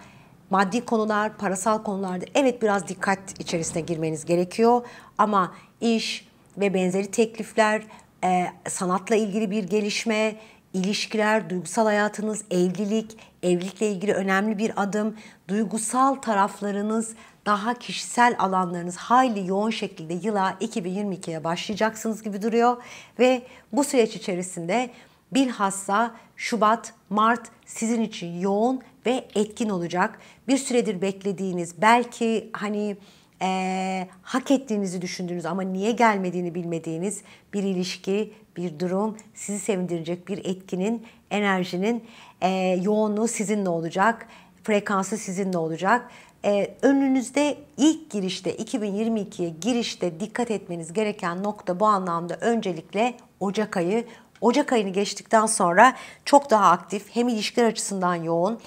maddi konular, parasal konularda evet biraz dikkat içerisine girmeniz gerekiyor ama iş ve benzeri teklifler, e, sanatla ilgili bir gelişme, ilişkiler, duygusal hayatınız, evlilik, evlilikle ilgili önemli bir adım, duygusal taraflarınız, daha kişisel alanlarınız hayli yoğun şekilde yıla 2022'ye başlayacaksınız gibi duruyor ve bu süreç içerisinde bilhassa Şubat, Mart sizin için yoğun ve etkin olacak. Bir süredir beklediğiniz belki hani e, hak ettiğinizi düşündüğünüz ama niye gelmediğini bilmediğiniz bir ilişki, bir durum, sizi sevindirecek bir etkinin, enerjinin e, yoğunluğu sizinle olacak, frekansı sizinle olacak. Ee, önünüzde ilk girişte 2022'ye girişte dikkat etmeniz gereken nokta bu anlamda öncelikle Ocak ayı. Ocak ayını geçtikten sonra çok daha aktif hem ilişkiler açısından yoğun.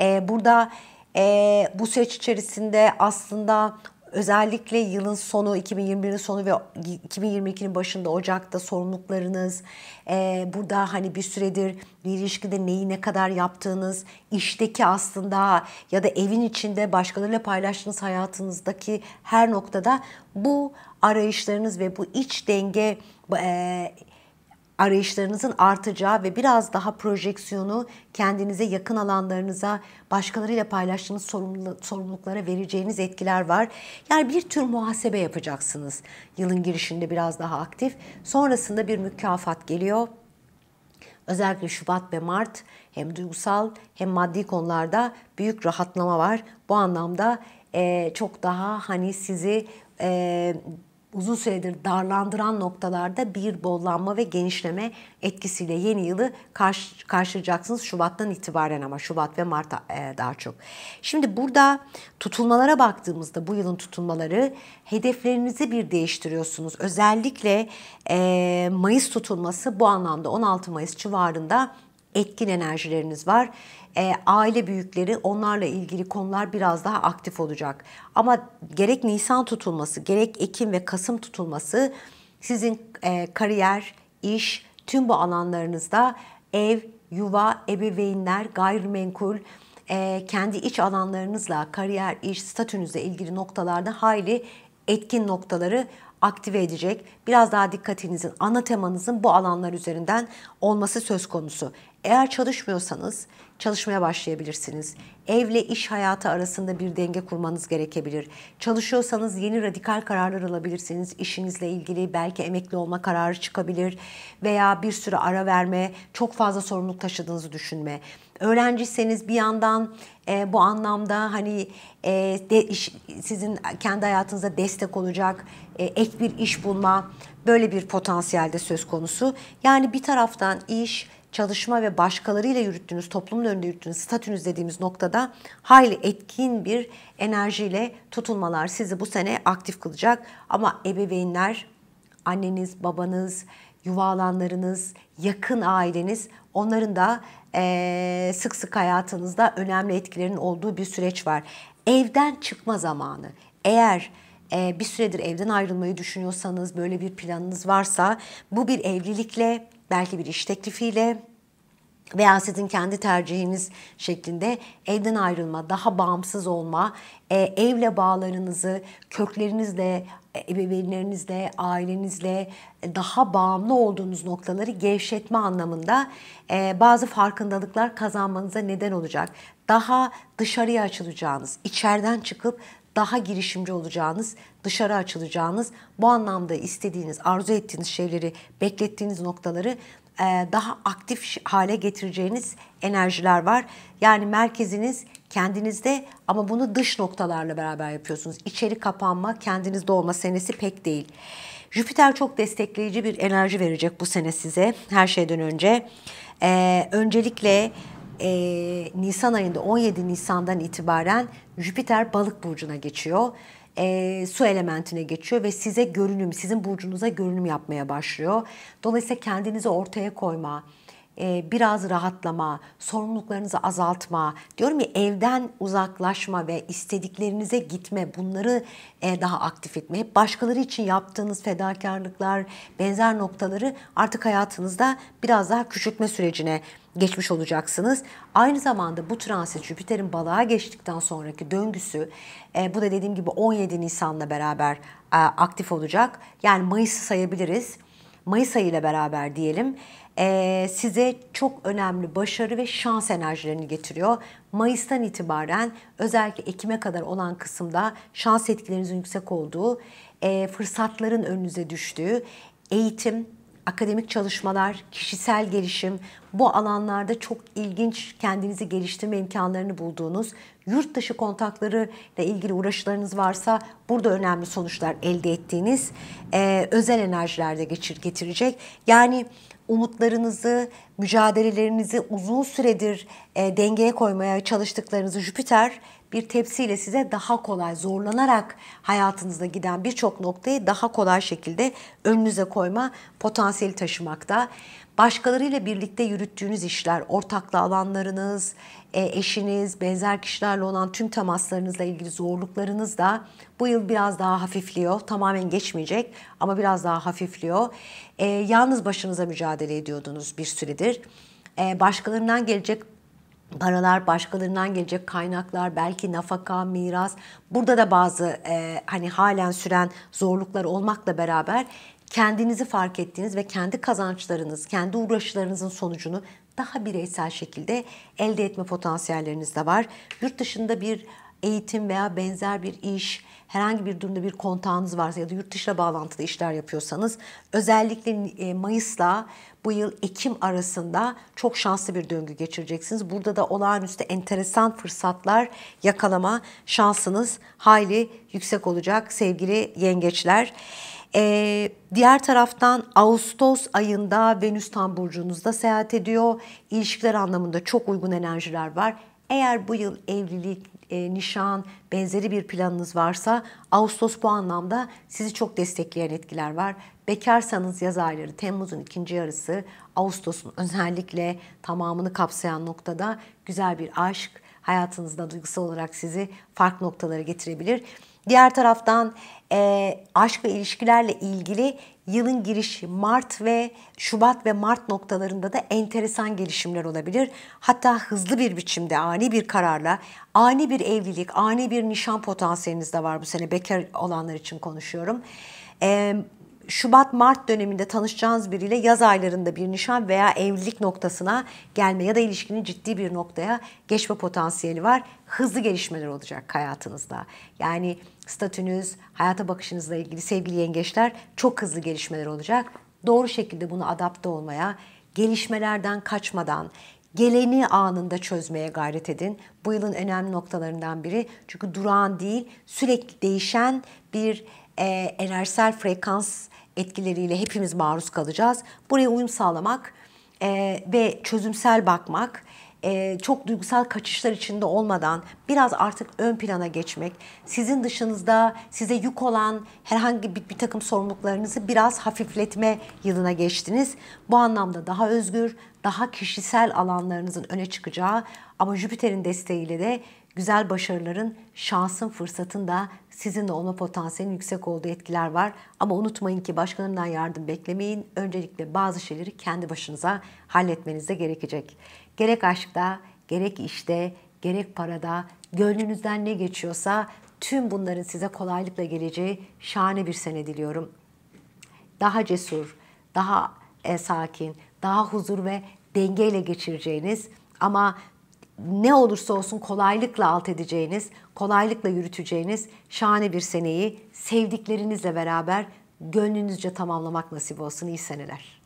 Ee, burada e, bu süreç içerisinde aslında özellikle yılın sonu 2021'in sonu ve 2022'nin başında Ocak'ta sorumluluklarınız e, burada hani bir süredir bir ilişkide neyi ne kadar yaptığınız işteki aslında ya da evin içinde başkalarıyla paylaştığınız hayatınızdaki her noktada bu arayışlarınız ve bu iç denge e, arayışlarınızın artacağı ve biraz daha projeksiyonu kendinize yakın alanlarınıza, başkalarıyla paylaştığınız sorumluluklara vereceğiniz etkiler var. Yani bir tür muhasebe yapacaksınız. Yılın girişinde biraz daha aktif. Sonrasında bir mükafat geliyor. Özellikle Şubat ve Mart hem duygusal hem maddi konularda büyük rahatlama var. Bu anlamda e, çok daha hani sizi e, uzun süredir darlandıran noktalarda bir bollanma ve genişleme etkisiyle yeni yılı karşı, karşılayacaksınız Şubat'tan itibaren ama Şubat ve Mart e, daha çok. Şimdi burada tutulmalara baktığımızda bu yılın tutulmaları hedeflerinizi bir değiştiriyorsunuz. Özellikle e, Mayıs tutulması bu anlamda 16 Mayıs civarında etkin enerjileriniz var e, aile büyükleri onlarla ilgili konular biraz daha aktif olacak. Ama gerek Nisan tutulması, gerek Ekim ve Kasım tutulması sizin e, kariyer, iş, tüm bu alanlarınızda ev, yuva, ebeveynler, gayrimenkul, e, kendi iç alanlarınızla, kariyer, iş, statünüzle ilgili noktalarda hayli etkin noktaları aktive edecek. Biraz daha dikkatinizin, ana temanızın bu alanlar üzerinden olması söz konusu. Eğer çalışmıyorsanız çalışmaya başlayabilirsiniz. Evle iş hayatı arasında bir denge kurmanız gerekebilir. Çalışıyorsanız yeni radikal kararlar alabilirsiniz. İşinizle ilgili belki emekli olma kararı çıkabilir veya bir süre ara verme, çok fazla sorumluluk taşıdığınızı düşünme. Öğrenciyseniz bir yandan e, bu anlamda hani e, de, iş, sizin kendi hayatınıza destek olacak e, ek bir iş bulma böyle bir potansiyelde söz konusu. Yani bir taraftan iş, çalışma ve başkalarıyla yürüttüğünüz, toplumun önünde yürüttüğünüz statünüz dediğimiz noktada hayli etkin bir enerjiyle tutulmalar sizi bu sene aktif kılacak. Ama ebeveynler, anneniz, babanız, yuva alanlarınız, yakın aileniz onların da e, sık sık hayatınızda önemli etkilerin olduğu bir süreç var. Evden çıkma zamanı. Eğer e, bir süredir evden ayrılmayı düşünüyorsanız, böyle bir planınız varsa bu bir evlilikle belki bir iş teklifiyle veya sizin kendi tercihiniz şeklinde evden ayrılma, daha bağımsız olma, e, evle bağlarınızı köklerinizle, e, ebeveynlerinizle, ailenizle daha bağımlı olduğunuz noktaları gevşetme anlamında e, bazı farkındalıklar kazanmanıza neden olacak. Daha dışarıya açılacağınız, içeriden çıkıp daha girişimci olacağınız, dışarı açılacağınız, bu anlamda istediğiniz, arzu ettiğiniz şeyleri, beklettiğiniz noktaları e, daha aktif hale getireceğiniz enerjiler var. Yani merkeziniz kendinizde ama bunu dış noktalarla beraber yapıyorsunuz. İçeri kapanma, kendinizde olma senesi pek değil. Jüpiter çok destekleyici bir enerji verecek bu sene size her şeyden önce. Ee, öncelikle e, Nisan ayında 17 Nisan'dan itibaren Jüpiter balık burcuna geçiyor. E, su elementine geçiyor ve size görünüm, sizin burcunuza görünüm yapmaya başlıyor. Dolayısıyla kendinizi ortaya koyma, e, biraz rahatlama, sorumluluklarınızı azaltma, diyorum ya evden uzaklaşma ve istediklerinize gitme bunları e, daha aktif etme. Hep başkaları için yaptığınız fedakarlıklar, benzer noktaları artık hayatınızda biraz daha küçültme sürecine geçmiş olacaksınız. Aynı zamanda bu transit Jüpiter'in balığa geçtikten sonraki döngüsü e, bu da dediğim gibi 17 Nisan'la beraber e, aktif olacak. Yani Mayıs'ı sayabiliriz. Mayıs ayı ile beraber diyelim e, size çok önemli başarı ve şans enerjilerini getiriyor. Mayıs'tan itibaren özellikle Ekim'e kadar olan kısımda şans etkilerinizin yüksek olduğu, e, fırsatların önünüze düştüğü, eğitim, akademik çalışmalar, kişisel gelişim, bu alanlarda çok ilginç kendinizi geliştirme imkanlarını bulduğunuz, yurt dışı kontakları ile ilgili uğraşlarınız varsa burada önemli sonuçlar elde ettiğiniz e, özel enerjilerde geçir getirecek. Yani umutlarınızı, mücadelelerinizi uzun süredir e, dengeye koymaya çalıştıklarınızı Jüpiter bir tepsiyle size daha kolay zorlanarak hayatınızda giden birçok noktayı daha kolay şekilde önünüze koyma potansiyeli taşımakta. Başkalarıyla birlikte yürüttüğünüz işler, ortaklı alanlarınız, e, eşiniz, benzer kişilerle olan tüm temaslarınızla ilgili zorluklarınız da bu yıl biraz daha hafifliyor. Tamamen geçmeyecek ama biraz daha hafifliyor. E, yalnız başınıza mücadele ediyordunuz bir süredir. E, başkalarından gelecek paralar, başkalarından gelecek kaynaklar, belki nafaka, miras. Burada da bazı e, hani halen süren zorluklar olmakla beraber kendinizi fark ettiğiniz ve kendi kazançlarınız, kendi uğraşlarınızın sonucunu daha bireysel şekilde elde etme potansiyelleriniz de var. Yurt dışında bir eğitim veya benzer bir iş, herhangi bir durumda bir kontağınız varsa ya da yurt dışına bağlantılı işler yapıyorsanız özellikle e, Mayıs'la bu yıl Ekim arasında çok şanslı bir döngü geçireceksiniz. Burada da olağanüstü enteresan fırsatlar yakalama şansınız hayli yüksek olacak sevgili yengeçler. Ee, diğer taraftan Ağustos ayında Venüs tam burcunuzda seyahat ediyor. İlişkiler anlamında çok uygun enerjiler var. Eğer bu yıl evlilik, e, nişan, benzeri bir planınız varsa Ağustos bu anlamda sizi çok destekleyen etkiler var. Bekarsanız yaz ayları Temmuz'un ikinci yarısı, Ağustos'un özellikle tamamını kapsayan noktada güzel bir aşk hayatınızda duygusal olarak sizi farklı noktalara getirebilir. Diğer taraftan e, aşk ve ilişkilerle ilgili yılın girişi Mart ve Şubat ve Mart noktalarında da enteresan gelişimler olabilir. Hatta hızlı bir biçimde ani bir kararla ani bir evlilik, ani bir nişan potansiyeliniz de var bu sene bekar olanlar için konuşuyorum. Şubat-Mart döneminde tanışacağınız biriyle yaz aylarında bir nişan veya evlilik noktasına gelme ya da ilişkinin ciddi bir noktaya geçme potansiyeli var. Hızlı gelişmeler olacak hayatınızda. Yani statünüz, hayata bakışınızla ilgili sevgili yengeçler çok hızlı gelişmeler olacak. Doğru şekilde bunu adapte olmaya, gelişmelerden kaçmadan, geleni anında çözmeye gayret edin. Bu yılın önemli noktalarından biri. Çünkü durağan değil, sürekli değişen bir e, enerjisel frekans etkileriyle hepimiz maruz kalacağız. Buraya uyum sağlamak e, ve çözümsel bakmak, e, çok duygusal kaçışlar içinde olmadan biraz artık ön plana geçmek, sizin dışınızda size yük olan herhangi bir, bir takım sorumluluklarınızı biraz hafifletme yılına geçtiniz. Bu anlamda daha özgür, daha kişisel alanlarınızın öne çıkacağı ama Jüpiter'in desteğiyle de güzel başarıların, şansın, fırsatın da sizin de olma potansiyelin yüksek olduğu etkiler var. Ama unutmayın ki başkalarından yardım beklemeyin. Öncelikle bazı şeyleri kendi başınıza halletmeniz de gerekecek. Gerek aşkta, gerek işte, gerek parada gönlünüzden ne geçiyorsa tüm bunların size kolaylıkla geleceği şahane bir sene diliyorum. Daha cesur, daha e, sakin, daha huzur ve dengeyle geçireceğiniz ama ne olursa olsun kolaylıkla alt edeceğiniz, kolaylıkla yürüteceğiniz şahane bir seneyi sevdiklerinizle beraber gönlünüzce tamamlamak nasip olsun. İyi seneler.